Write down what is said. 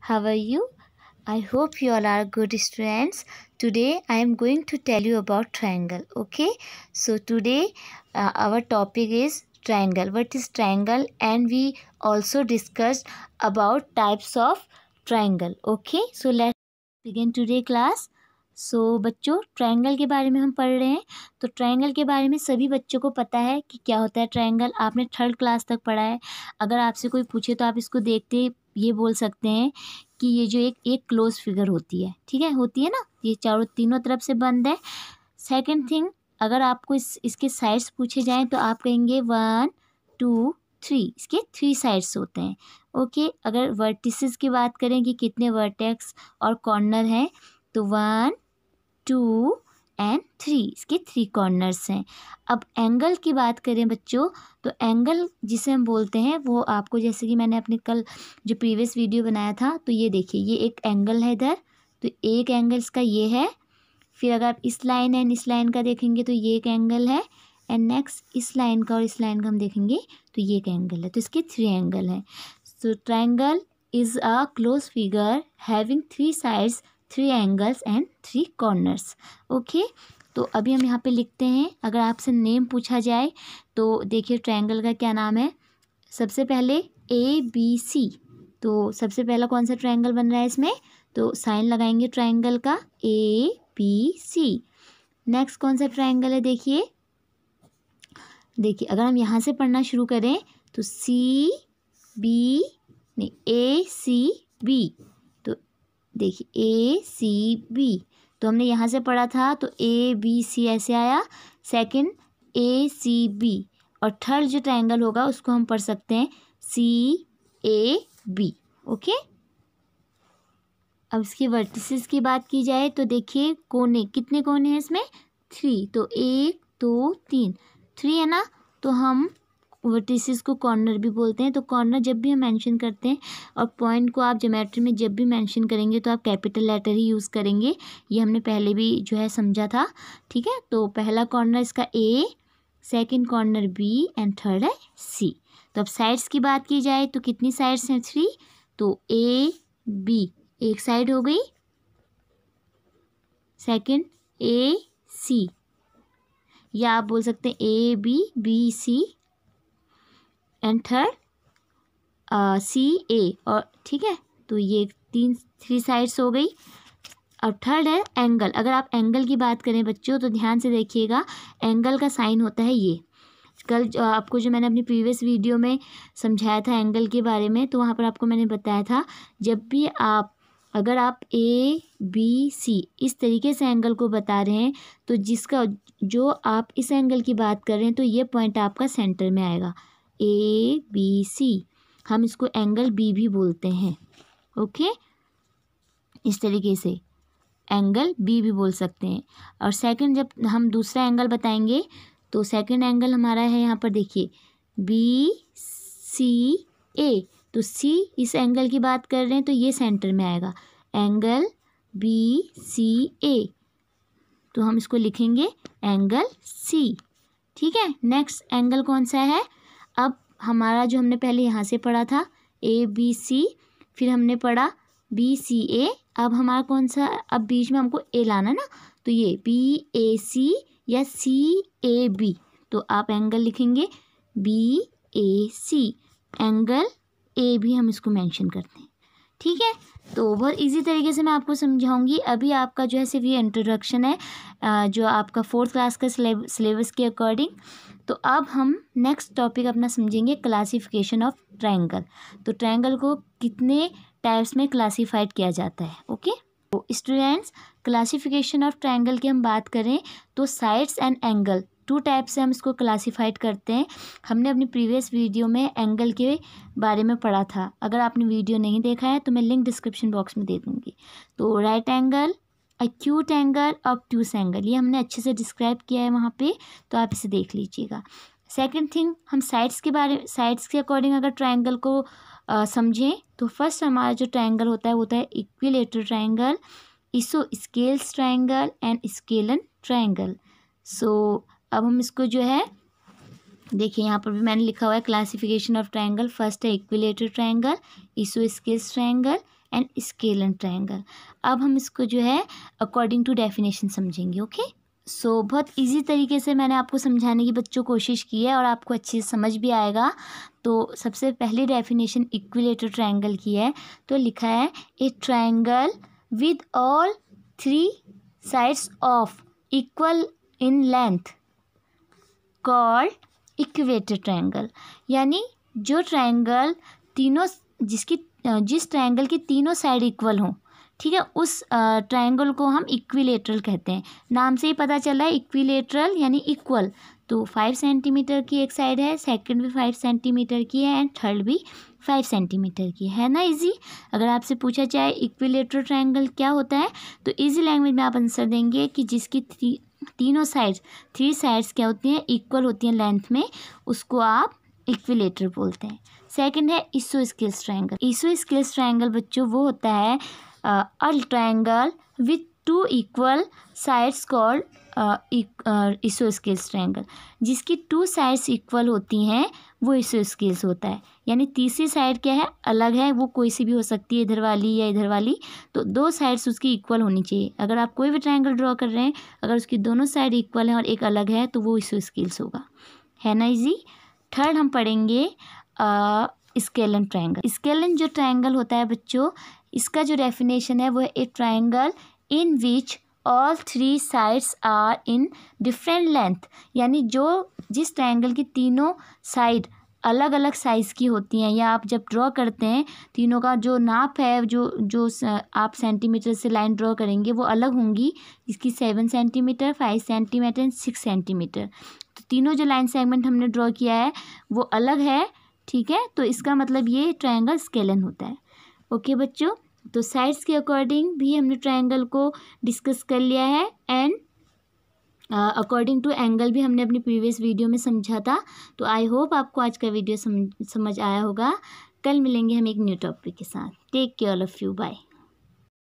how are you? I hope you all are good students. Today I am going to tell you about triangle. Okay. So today uh, our topic is triangle. What is triangle? And we also discussed about types of triangle. Okay. So let's begin today class. So so, बच्चों triangle के बारे में हम पढ़ रहे हैं तो triangle के बारे में सभी बच्चों को पता है कि क्या होता है ट्रायंगल आपने थर्ड क्लास तक पढ़ा है अगर आपसे कोई पूछे तो आप इसको देखते ये बोल सकते हैं कि ये जो एक एक क्लोज फिगर होती है ठीक है होती है ना ये चारों तीनों तरफ से बंद है सेकंड थिंग अगर आपको इस इसके साइड्स पूछे जाएं तो आप कहेंगे वन टू थ्री इसके थ्री साइड्स होते हैं ओके अगर वर्टिसेस की बात करें कि कितने वर्टेक्स और कॉर्नर हैं तो वन टू एंड थ्री इसके थ्री कॉर्नर्स हैं अब एंगल की बात करें बच्चों तो एंगल जिसे हम बोलते हैं वो आपको जैसे कि मैंने अपने कल जो प्रीवियस वीडियो बनाया था तो ये देखिए ये एक एंगल है इधर तो एक एंगल इसका ये है फिर अगर आप इस लाइन एंड इस लाइन का देखेंगे तो ये एक एंगल है एंड नेक्स्ट इस लाइन का और इस लाइन का हम देखेंगे तो ये एक एंगल है तो इसके थ्री एंगल हैं so triangle is a close figure having three sides three angles and three corners okay तो अभी हम यहाँ पे लिखते हैं अगर आपसे नेम पूछा जाए तो देखिए ट्रायंगल का क्या नाम है सबसे पहले ए बी सी तो सबसे पहला कौन सा ट्रायंगल बन रहा है इसमें तो साइन लगाएंगे ट्रायंगल का ए बी सी नेक्स्ट कौन सा ट्रायंगल है देखिए देखिए अगर हम यहाँ से पढ़ना शुरू करें तो सी बी नहीं ए सी बी देखिए ए सी बी तो हमने यहाँ से पढ़ा था तो ए बी सी ऐसे आया सेकंड ए सी बी और थर्ड जो ट्रायंगल होगा उसको हम पढ़ सकते हैं सी ए बी ओके अब इसके वर्टिसेस की बात की जाए तो देखिए कोने कितने कोने हैं इसमें थ्री तो एक दो तो, तीन थ्री है ना तो हम वर्टिसेस को कॉर्नर भी बोलते हैं तो कॉर्नर जब भी हम मेंशन करते हैं और पॉइंट को आप जोमेट्री में जब भी मेंशन करेंगे तो आप कैपिटल लेटर ही यूज़ करेंगे ये हमने पहले भी जो है समझा था ठीक है तो पहला कॉर्नर इसका A second corner B and third है सी तो अब साइड्स की बात की जाए तो कितनी साइड्स हैं थ्री तो ए बी एक साइड हो गई सेकेंड ए सी या आप बोल सकते हैं A B B C and third C A और ठीक है तो ये तीन थ्री साइड्स हो गई और थर्ड है एंगल अगर आप एंगल की बात करें बच्चों तो ध्यान से देखिएगा एंगल का साइन होता है ये कल जो uh, आपको जो मैंने अपनी प्रीवियस वीडियो में समझाया था एंगल के बारे में तो वहाँ पर आपको मैंने बताया था जब भी आप अगर आप ए बी सी इस तरीके से एंगल को बता रहे हैं तो जिसका जो आप इस एंगल की बात कर रहे हैं तो ये पॉइंट आपका सेंटर में आएगा ए बी सी हम इसको एंगल बी भी बोलते हैं ओके इस तरीके से एंगल बी भी बोल सकते हैं और सेकंड जब हम दूसरा एंगल बताएंगे तो सेकंड एंगल हमारा है यहाँ पर देखिए बी सी ए तो सी इस एंगल की बात कर रहे हैं तो ये सेंटर में आएगा एंगल बी सी ए तो हम इसको लिखेंगे एंगल सी ठीक है नेक्स्ट एंगल कौन सा है अब हमारा जो हमने पहले यहाँ से पढ़ा था ए बी सी फिर हमने पढ़ा बी सी ए अब हमारा कौन सा अब बीच में हमको ए लाना ना तो ये बी ए सी या सी ए बी तो आप एंगल लिखेंगे B A C angle A भी हम इसको मेंशन करते हैं ठीक है तो बहुत इजी तरीके से मैं आपको समझाऊंगी अभी आपका जो है सिर्फ ये इंट्रोडक्शन है जो आपका फोर्थ क्लास का सिलेबस के अकॉर्डिंग तो अब हम नेक्स्ट टॉपिक अपना समझेंगे क्लासिफिकेशन ऑफ ट्रायंगल तो ट्रायंगल को कितने टाइप्स में क्लासिफाइड किया जाता है ओके तो स्टूडेंट्स क्लासिफिकेशन ऑफ ट्रायंगल की हम बात करें तो sides and angle two type से हम इसको क्लासिफाइड करते हैं हमने अपनी प्रीवियस वीडियो में एंगल के बारे में पढ़ा था अगर आपने वीडियो नहीं देखा है तो मैं लिंक डिस्क्रिप्शन बॉक्स में दे दूँगी तो राइट एंगल अक्यूट एंगल और ट्यूस एंगल ये हमने अच्छे से डिस्क्राइब किया है वहाँ पर तो आप इसे देख लीजिएगा सेकेंड थिंग हम साइड्स के बारे साइड्स के अकॉर्डिंग अगर ट्राइंगल को समझें तो फर्स्ट हमारा जो ट्राइंगल होता है वो होता है equilateral triangle isosceles triangle and scalene triangle so अब हम इसको जो है देखिए यहाँ पर भी मैंने लिखा हुआ है क्लासिफिकेशन ऑफ ट्राइंगल फर्स्ट है equilateral triangle isosceles triangle and scalene triangle अब हम इसको जो है अकॉर्डिंग टू डेफिनेशन समझेंगे ओके सो so, बहुत इजी तरीके से मैंने आपको समझाने की बच्चों कोशिश की है और आपको अच्छे से समझ भी आएगा तो सबसे पहले डेफिनेशन इक्विलेटर ट्राइंगल की है तो लिखा है a triangle with all three sides of equal in length called equilateral triangle यानी जो ट्रायंगल तीनों जिसकी जिस ट्रायंगल की तीनों साइड इक्वल हों ठीक है उस ट्रायंगल को हम इक्विलेटरल कहते हैं नाम से ही पता चला है इक्विलेटरल यानी इक्वल तो फाइव सेंटीमीटर की एक साइड है सेकंड भी फाइव सेंटीमीटर की है एंड थर्ड भी फाइव सेंटीमीटर की है ना इजी अगर आपसे पूछा जाए इक्विलेटर ट्रायंगल क्या होता है तो इजी लैंग्वेज में आप आंसर देंगे कि जिसकी तीनों साइड्स थ्री साइड्स क्या होती हैं इक्वल होती हैं लेंथ में उसको आप इक्विलेटर बोलते हैं सेकंड है isosceles triangle isosceles triangle बच्चों वो होता है a triangle with two equal sides called isosceles triangle जिसकी टू साइड्स इक्वल होती हैं वो इसो स्केल्स होता है यानी तीसरी साइड क्या है अलग है वो कोई सी भी हो सकती है इधर वाली या इधर वाली तो दो साइड्स उसकी इक्वल होनी चाहिए अगर आप कोई भी ट्रैंगल ड्रॉ कर रहे हैं अगर उसकी दोनों साइड इक्वल हैं और एक अलग है तो वो इसो स्केल्स होगा है ना इजी थर्ड हम पढ़ेंगे स्केलन ट्राइंगल स्केलन जो ट्राइंगल होता है बच्चों इसका जो डेफिनेशन है वो है एक triangle in which all three sides are in different length यानी जो जिस ट्रायंगल की तीनों साइड अलग अलग साइज़ की होती हैं या आप जब ड्रॉ करते हैं तीनों का जो नाप है जो जो आप सेंटीमीटर से लाइन ड्रॉ करेंगे वो अलग होंगी इसकी seven centimetre five centimetre and six centimetre तो तीनों जो लाइन सेगमेंट हमने ड्रॉ किया है वो अलग है ठीक है तो इसका मतलब ये ट्रायंगल स्केलन होता है ओके बच्चों तो साइड्स के अकॉर्डिंग भी हमने ट्राइंगल को डिस्कस कर लिया है एंड अकॉर्डिंग टू एंगल भी हमने अपनी प्रीवियस वीडियो में समझा था तो आई होप आपको आज का वीडियो समझ समझ आया होगा कल मिलेंगे हम एक न्यू टॉपिक के साथ take care of you bye